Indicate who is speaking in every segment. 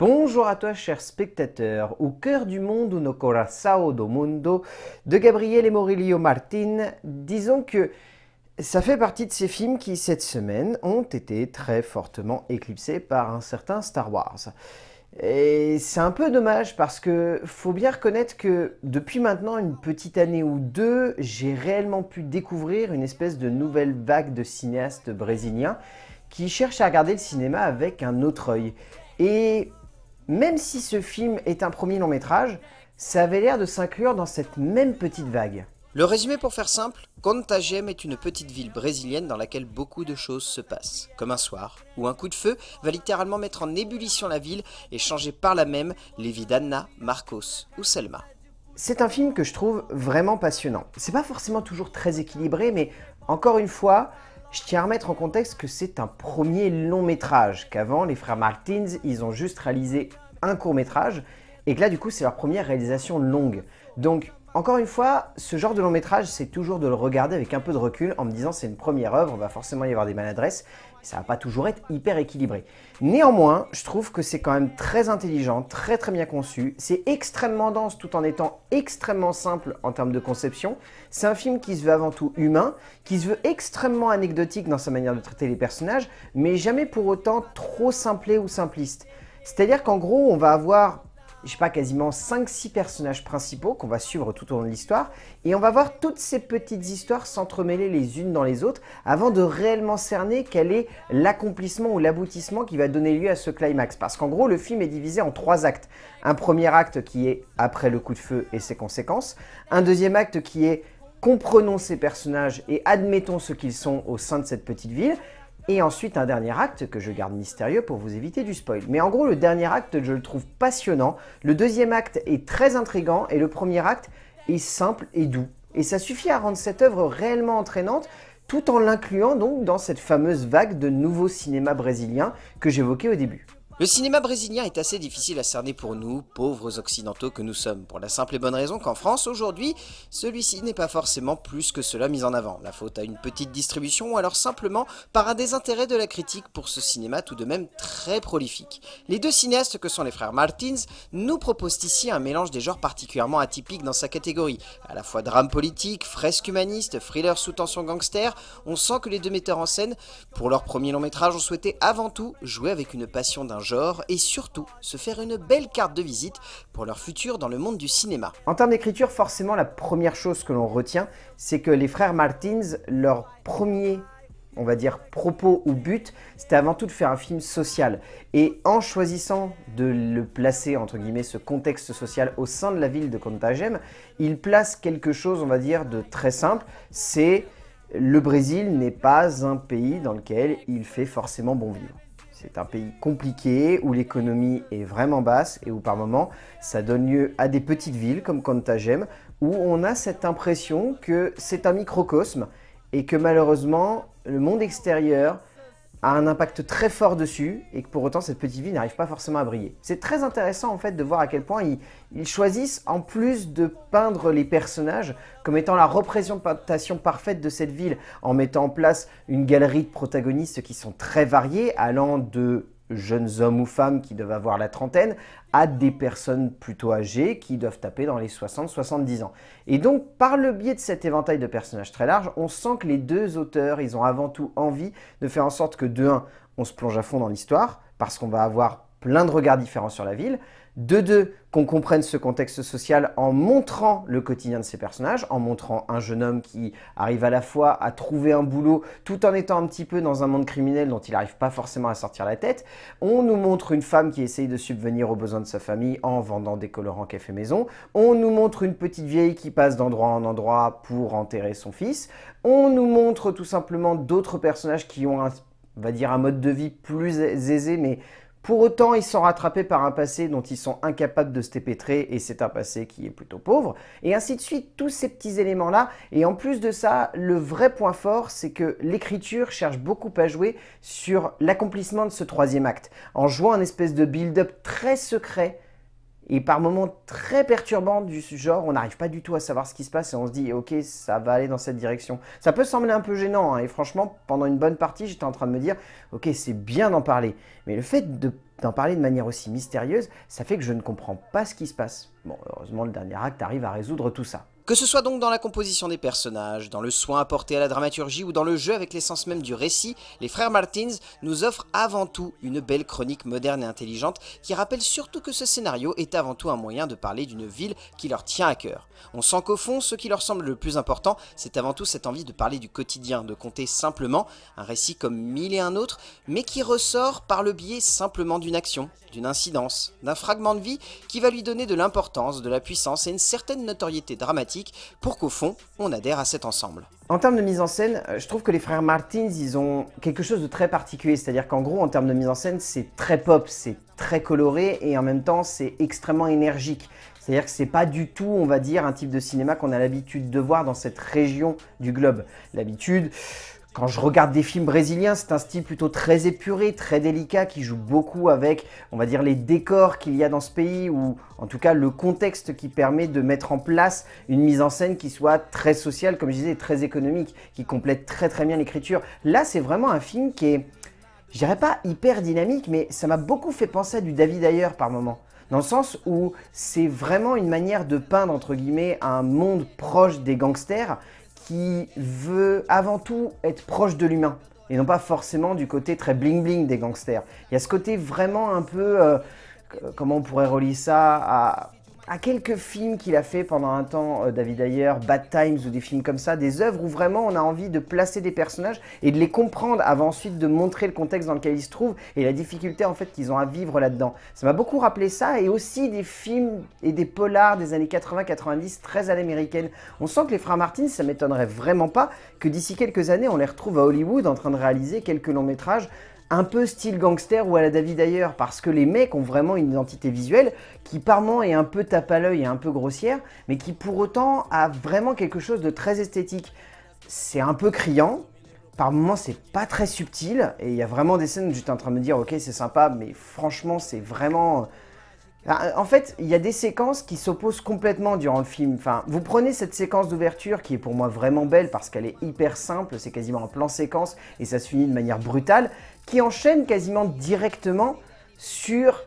Speaker 1: Bonjour à toi, chers spectateurs, au cœur du monde, no sao do mundo, de Gabriel et Maurilio Martin. Disons que ça fait partie de ces films qui, cette semaine, ont été très fortement éclipsés par un certain Star Wars. Et c'est un peu dommage parce que faut bien reconnaître que depuis maintenant une petite année ou deux, j'ai réellement pu découvrir une espèce de nouvelle vague de cinéastes brésiliens qui cherchent à regarder le cinéma avec un autre œil. Et même si ce film est un premier long métrage, ça avait l'air de s'inclure dans cette même petite vague. Le résumé pour faire simple, Contagem est une petite ville brésilienne dans laquelle beaucoup de choses se passent, comme un soir où un coup de feu va littéralement mettre en ébullition la ville et changer par là même les vies d'Anna, Marcos ou Selma. C'est un film que je trouve vraiment passionnant. C'est pas forcément toujours très équilibré, mais encore une fois, je tiens à remettre en contexte que c'est un premier long métrage, qu'avant les frères Martins, ils ont juste réalisé un court métrage, et que là du coup c'est leur première réalisation longue. Donc encore une fois, ce genre de long métrage, c'est toujours de le regarder avec un peu de recul en me disant c'est une première œuvre, on va forcément y avoir des maladresses, ça va pas toujours être hyper équilibré. Néanmoins, je trouve que c'est quand même très intelligent, très très bien conçu. C'est extrêmement dense tout en étant extrêmement simple en termes de conception. C'est un film qui se veut avant tout humain, qui se veut extrêmement anecdotique dans sa manière de traiter les personnages, mais jamais pour autant trop simplé ou simpliste. C'est-à-dire qu'en gros, on va avoir je sais pas, quasiment 5-6 personnages principaux qu'on va suivre tout au long de l'histoire. Et on va voir toutes ces petites histoires s'entremêler les unes dans les autres avant de réellement cerner quel est l'accomplissement ou l'aboutissement qui va donner lieu à ce climax. Parce qu'en gros, le film est divisé en trois actes. Un premier acte qui est après le coup de feu et ses conséquences. Un deuxième acte qui est comprenons ces personnages et admettons ce qu'ils sont au sein de cette petite ville. Et ensuite, un dernier acte que je garde mystérieux pour vous éviter du spoil. Mais en gros, le dernier acte, je le trouve passionnant. Le deuxième acte est très intrigant et le premier acte est simple et doux. Et ça suffit à rendre cette œuvre réellement entraînante tout en l'incluant donc dans cette fameuse vague de nouveau cinéma brésilien que j'évoquais au début. Le cinéma brésilien est assez difficile à cerner pour nous, pauvres occidentaux que nous sommes, pour la simple et bonne raison qu'en France, aujourd'hui, celui-ci n'est pas forcément plus que cela mis en avant. La faute à une petite distribution ou alors simplement par un désintérêt de la critique pour ce cinéma tout de même très prolifique. Les deux cinéastes que sont les frères Martins nous proposent ici un mélange des genres particulièrement atypiques dans sa catégorie. À la fois drame politique, fresque humaniste, thriller sous tension gangster, on sent que les deux metteurs en scène, pour leur premier long métrage, ont souhaité avant tout jouer avec une passion d'un genre et surtout se faire une belle carte de visite pour leur futur dans le monde du cinéma. En termes d'écriture, forcément la première chose que l'on retient, c'est que les frères Martins, leur premier on va dire, propos ou but, c'était avant tout de faire un film social. Et en choisissant de le placer, entre guillemets, ce contexte social au sein de la ville de Contagem, ils placent quelque chose, on va dire, de très simple, c'est le Brésil n'est pas un pays dans lequel il fait forcément bon vivre. C'est un pays compliqué où l'économie est vraiment basse et où par moments ça donne lieu à des petites villes comme Cantagem, où on a cette impression que c'est un microcosme et que malheureusement le monde extérieur, a un impact très fort dessus et que pour autant cette petite ville n'arrive pas forcément à briller. C'est très intéressant en fait de voir à quel point ils, choisissent en plus de peindre les personnages comme étant la représentation parfaite de cette ville en mettant en place une galerie de protagonistes qui sont très variés allant de jeunes hommes ou femmes qui doivent avoir la trentaine à des personnes plutôt âgées qui doivent taper dans les 60-70 ans. Et donc, par le biais de cet éventail de personnages très large, on sent que les deux auteurs, ils ont avant tout envie de faire en sorte que, de un, on se plonge à fond dans l'histoire, parce qu'on va avoir plein de regards différents sur la ville, de deux, qu'on comprenne ce contexte social en montrant le quotidien de ces personnages, en montrant un jeune homme qui arrive à la fois à trouver un boulot tout en étant un petit peu dans un monde criminel dont il n'arrive pas forcément à sortir la tête. On nous montre une femme qui essaye de subvenir aux besoins de sa famille en vendant des colorants café maison. On nous montre une petite vieille qui passe d'endroit en endroit pour enterrer son fils. On nous montre tout simplement d'autres personnages qui ont va dire un mode de vie plus aisé mais pour autant, ils sont rattrapés par un passé dont ils sont incapables de se dépêtrer et c'est un passé qui est plutôt pauvre. Et ainsi de suite, tous ces petits éléments-là. Et en plus de ça, le vrai point fort, c'est que l'écriture cherche beaucoup à jouer sur l'accomplissement de ce troisième acte, en jouant un espèce de build-up très secret et par moments très perturbants du genre on n'arrive pas du tout à savoir ce qui se passe et on se dit ok ça va aller dans cette direction. Ça peut sembler un peu gênant hein, et franchement pendant une bonne partie j'étais en train de me dire ok c'est bien d'en parler mais le fait d'en parler de manière aussi mystérieuse ça fait que je ne comprends pas ce qui se passe. Bon heureusement le dernier acte arrive à résoudre tout ça. Que ce soit donc dans la composition des personnages, dans le soin apporté à la dramaturgie ou dans le jeu avec l'essence même du récit, les frères Martins nous offrent avant tout une belle chronique moderne et intelligente qui rappelle surtout que ce scénario est avant tout un moyen de parler d'une ville qui leur tient à cœur. On sent qu'au fond, ce qui leur semble le plus important, c'est avant tout cette envie de parler du quotidien, de compter simplement, un récit comme mille et un autres, mais qui ressort par le biais simplement d'une action, d'une incidence, d'un fragment de vie qui va lui donner de l'importance, de la puissance et une certaine notoriété dramatique pour qu'au fond, on adhère à cet ensemble. En termes de mise en scène, euh, je trouve que les frères Martins, ils ont quelque chose de très particulier. C'est-à-dire qu'en gros, en termes de mise en scène, c'est très pop, c'est très coloré et en même temps, c'est extrêmement énergique. C'est-à-dire que c'est pas du tout, on va dire, un type de cinéma qu'on a l'habitude de voir dans cette région du globe. L'habitude, quand je regarde des films brésiliens, c'est un style plutôt très épuré, très délicat, qui joue beaucoup avec, on va dire, les décors qu'il y a dans ce pays, ou en tout cas le contexte qui permet de mettre en place une mise en scène qui soit très sociale, comme je disais, très économique, qui complète très très bien l'écriture. Là, c'est vraiment un film qui est, je dirais pas hyper dynamique, mais ça m'a beaucoup fait penser à du David Ayer par moments, dans le sens où c'est vraiment une manière de peindre entre guillemets un monde proche des gangsters, qui veut avant tout être proche de l'humain et non pas forcément du côté très bling bling des gangsters. Il y a ce côté vraiment un peu, euh, comment on pourrait relier ça à à quelques films qu'il a fait pendant un temps, euh, David Ayer, Bad Times ou des films comme ça, des œuvres où vraiment on a envie de placer des personnages et de les comprendre avant ensuite de montrer le contexte dans lequel ils se trouvent et la difficulté en fait qu'ils ont à vivre là-dedans. Ça m'a beaucoup rappelé ça et aussi des films et des polars des années 80-90 très à l'américaine. On sent que les frères Martin, ça m'étonnerait vraiment pas que d'ici quelques années on les retrouve à Hollywood en train de réaliser quelques longs métrages un peu style gangster ou à la David d'ailleurs, parce que les mecs ont vraiment une identité visuelle qui par moment, est un peu tape à l'œil et un peu grossière, mais qui pour autant a vraiment quelque chose de très esthétique. C'est un peu criant, par moments c'est pas très subtil, et il y a vraiment des scènes où j'étais en train de me dire ok c'est sympa, mais franchement c'est vraiment... Ah, en fait, il y a des séquences qui s'opposent complètement durant le film. Enfin, vous prenez cette séquence d'ouverture qui est pour moi vraiment belle parce qu'elle est hyper simple, c'est quasiment un plan séquence et ça se finit de manière brutale, qui enchaîne quasiment directement sur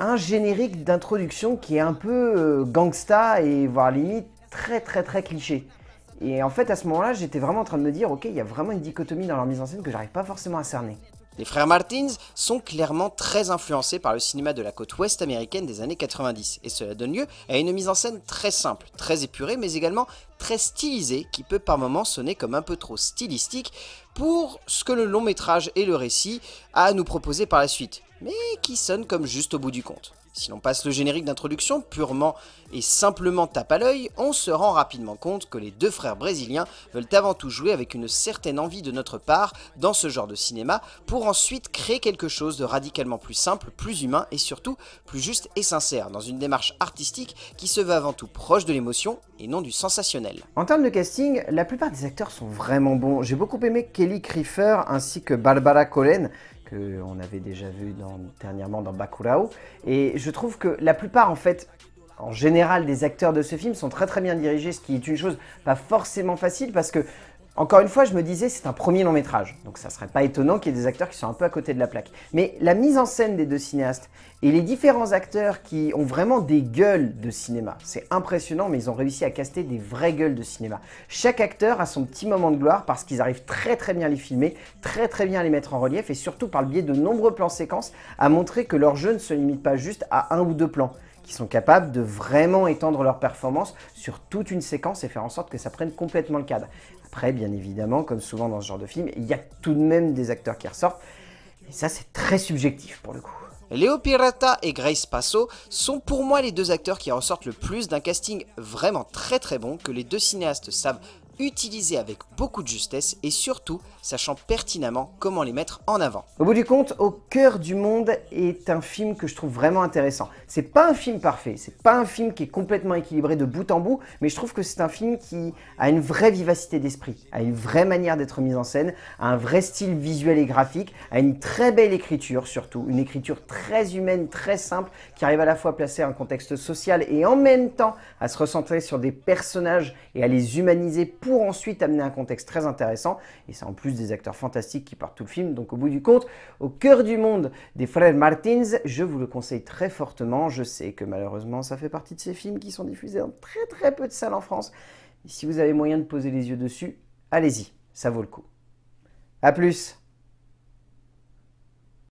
Speaker 1: un générique d'introduction qui est un peu euh, gangsta et voire limite très très très cliché. Et en fait, à ce moment-là, j'étais vraiment en train de me dire, ok, il y a vraiment une dichotomie dans leur mise en scène que j'arrive pas forcément à cerner. Les frères Martins sont clairement très influencés par le cinéma de la côte ouest américaine des années 90, et cela donne lieu à une mise en scène très simple, très épurée, mais également très stylisée, qui peut par moments sonner comme un peu trop stylistique pour ce que le long métrage et le récit a à nous proposer par la suite mais qui sonne comme juste au bout du compte. Si l'on passe le générique d'introduction purement et simplement tape à l'œil, on se rend rapidement compte que les deux frères brésiliens veulent avant tout jouer avec une certaine envie de notre part dans ce genre de cinéma pour ensuite créer quelque chose de radicalement plus simple, plus humain et surtout plus juste et sincère dans une démarche artistique qui se veut avant tout proche de l'émotion et non du sensationnel. En termes de casting, la plupart des acteurs sont vraiment bons. J'ai beaucoup aimé Kelly Creefer ainsi que Barbara Collen qu'on avait déjà vu dans, dernièrement dans Bakurao. Et je trouve que la plupart, en fait, en général, des acteurs de ce film sont très très bien dirigés, ce qui est une chose pas forcément facile parce que encore une fois, je me disais, c'est un premier long métrage, donc ça ne serait pas étonnant qu'il y ait des acteurs qui sont un peu à côté de la plaque. Mais la mise en scène des deux cinéastes et les différents acteurs qui ont vraiment des gueules de cinéma, c'est impressionnant, mais ils ont réussi à caster des vraies gueules de cinéma. Chaque acteur a son petit moment de gloire parce qu'ils arrivent très très bien à les filmer, très très bien à les mettre en relief et surtout par le biais de nombreux plans séquences à montrer que leur jeu ne se limite pas juste à un ou deux plans qui sont capables de vraiment étendre leur performance sur toute une séquence et faire en sorte que ça prenne complètement le cadre. Après, bien évidemment, comme souvent dans ce genre de film, il y a tout de même des acteurs qui ressortent. Et ça, c'est très subjectif pour le coup. Léo Pirata et Grace Passo sont pour moi les deux acteurs qui ressortent le plus d'un casting vraiment très très bon que les deux cinéastes savent utilisés avec beaucoup de justesse et surtout sachant pertinemment comment les mettre en avant. Au bout du compte, Au cœur du monde est un film que je trouve vraiment intéressant. C'est pas un film parfait, c'est pas un film qui est complètement équilibré de bout en bout, mais je trouve que c'est un film qui a une vraie vivacité d'esprit, a une vraie manière d'être mise en scène, a un vrai style visuel et graphique, a une très belle écriture surtout, une écriture très humaine, très simple, qui arrive à la fois à placer un contexte social et en même temps à se recentrer sur des personnages et à les humaniser pour pour ensuite amener un contexte très intéressant. Et c'est en plus des acteurs fantastiques qui partent tout le film. Donc au bout du compte, au cœur du monde des frères Martins, je vous le conseille très fortement. Je sais que malheureusement, ça fait partie de ces films qui sont diffusés dans très très peu de salles en France. Et si vous avez moyen de poser les yeux dessus, allez-y, ça vaut le coup. A plus